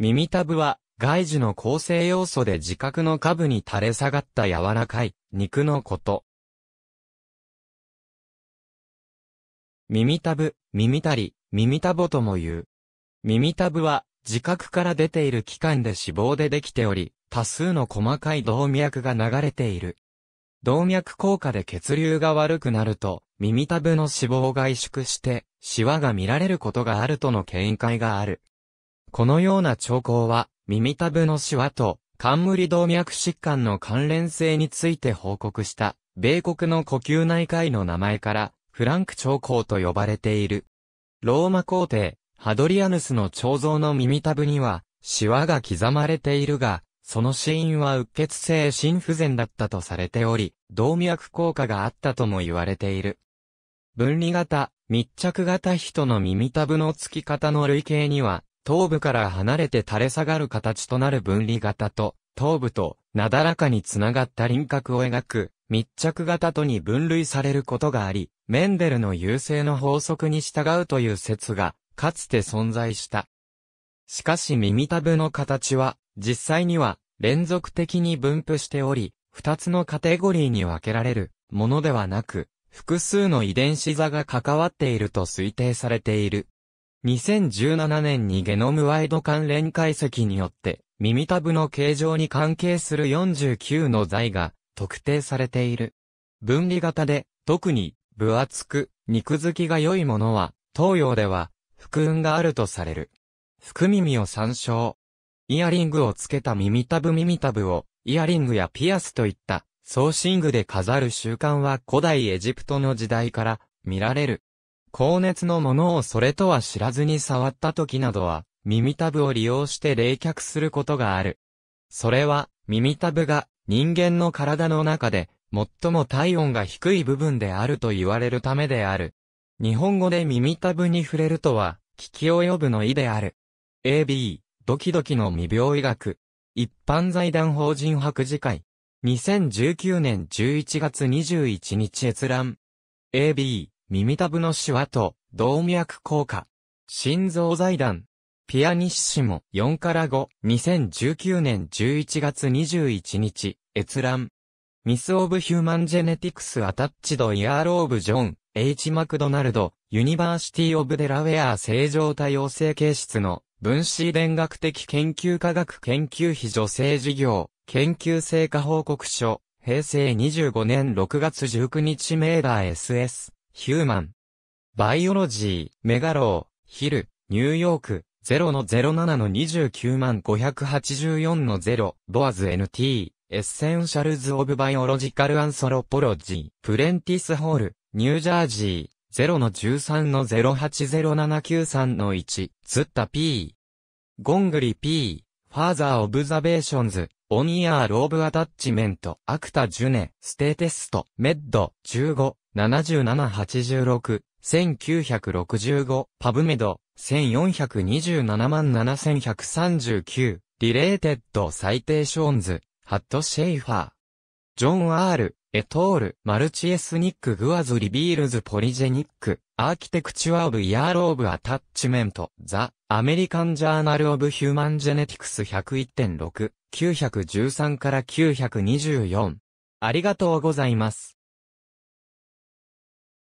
耳たぶは、外耳の構成要素で自覚の下部に垂れ下がった柔らかい肉のこと。耳たぶ、耳たり、耳たぼとも言う。耳たぶは、自覚から出ている器官で脂肪でできており、多数の細かい動脈が流れている。動脈硬化で血流が悪くなると、耳たぶの脂肪が萎縮して、シワが見られることがあるとの見解がある。このような兆候は、耳たぶのシワと、冠動脈疾患の関連性について報告した、米国の呼吸内科医の名前から、フランク兆候と呼ばれている。ローマ皇帝、ハドリアヌスの彫像の耳たぶには、シワが刻まれているが、その死因はうっ血性心不全だったとされており、動脈硬化があったとも言われている。分離型、密着型人の耳たぶの付き方の類型には、頭部から離れて垂れ下がる形となる分離型と、頭部となだらかにつながった輪郭を描く密着型とに分類されることがあり、メンデルの優勢の法則に従うという説が、かつて存在した。しかし耳たぶの形は、実際には連続的に分布しており、二つのカテゴリーに分けられるものではなく、複数の遺伝子座が関わっていると推定されている。2017年にゲノムワイド関連解析によって、耳たぶの形状に関係する49の材が特定されている。分離型で、特に分厚く、肉付きが良いものは、東洋では、福運があるとされる。福耳を参照。イヤリングをつけた耳たぶ耳たぶを、イヤリングやピアスといった、ソーシングで飾る習慣は古代エジプトの時代から見られる。高熱のものをそれとは知らずに触った時などは、耳たぶを利用して冷却することがある。それは、耳たぶが人間の体の中で最も体温が低い部分であると言われるためである。日本語で耳たぶに触れるとは、聞き及ぶの意である。AB、ドキドキの未病医学。一般財団法人博士会。2019年11月21日閲覧。AB、耳たぶのシワと、動脈硬化。心臓財団。ピアニッシモ4から5、2019年11月21日、閲覧。ミス・オブ・ヒューマン・ジェネティクス・アタッチド・イヤーローブ・ジョン、H・ マクドナルド、ユニバーシティ・オブ・デラウェア正常多様性形質の分子遺伝学的研究科学研究費助成事業、研究成果報告書、平成25年6月19日メーダー SS。ヒューマン。バイオロジー、メガロー、ヒル、ニューヨーク、0の07の29万584の0、ボアズ NT、エッセンシャルズ・オブ・バイオロジカル・アンソロポロジー、プレンティス・ホール、ニュージャージー、0の13の080793の1、ツッタ P。ゴングリ P、ファーザー・オブザベーションズ、オンイヤー・ローブ・アタッチメント、アクタ・ジュネ、ステーテスト、メッド、15、7786、1965、パブメド、1427万7139、リレーテッド最低ショーンズ、ハット・シェイファー。ジョン・アール、エトール、マルチエスニック・グアズ・リビールズ・ポリジェニック、アーキテクチュア・オブ・イヤーローブ・アタッチメント、ザ・アメリカン・ジャーナル・オブ・ヒューマン・ジェネティクス101.6、913から924。ありがとうございます。